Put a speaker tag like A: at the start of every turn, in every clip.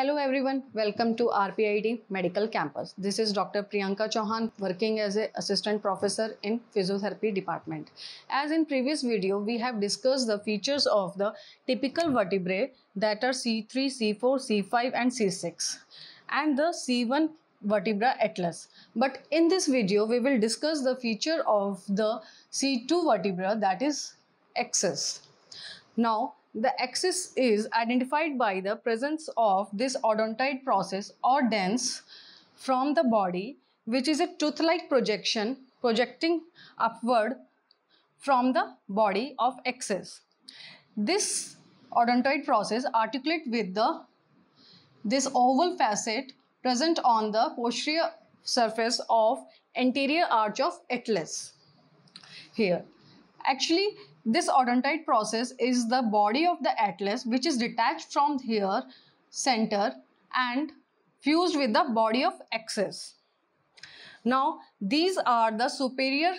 A: Hello everyone, welcome to RPID Medical Campus. This is Dr. Priyanka Chauhan working as an assistant professor in physiotherapy department. As in previous video, we have discussed the features of the typical vertebrae that are C3, C4, C5 and C6 and the C1 vertebra atlas. But in this video, we will discuss the feature of the C2 vertebra that is axis. Now, the axis is identified by the presence of this odontoid process or dens from the body which is a tooth-like projection projecting upward from the body of axis. This odontoid process articulate with the this oval facet present on the posterior surface of anterior arch of atlas here Actually, this odontite process is the body of the atlas which is detached from here center and fused with the body of axis. Now, these are the superior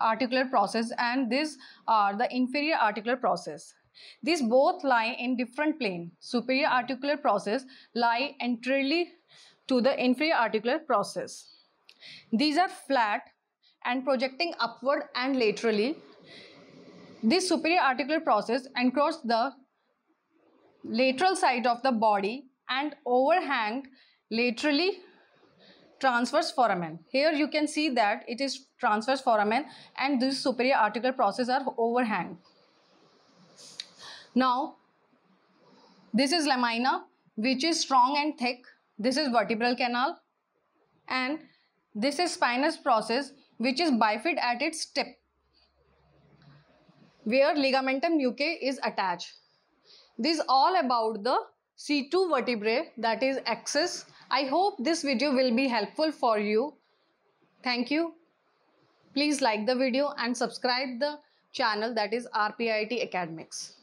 A: articular process and these are the inferior articular process. These both lie in different plane. Superior articular process lie entirely to the inferior articular process. These are flat and projecting upward and laterally this superior articular process encroaches the lateral side of the body and overhang laterally transverse foramen. Here you can see that it is transverse foramen and this superior articular process are overhang. Now, this is lamina which is strong and thick. This is vertebral canal and this is spinous process which is bifid at its tip where ligamentum nucae is attached. This is all about the C2 vertebrae that is axis. I hope this video will be helpful for you. Thank you. Please like the video and subscribe the channel that is RPIT Academics.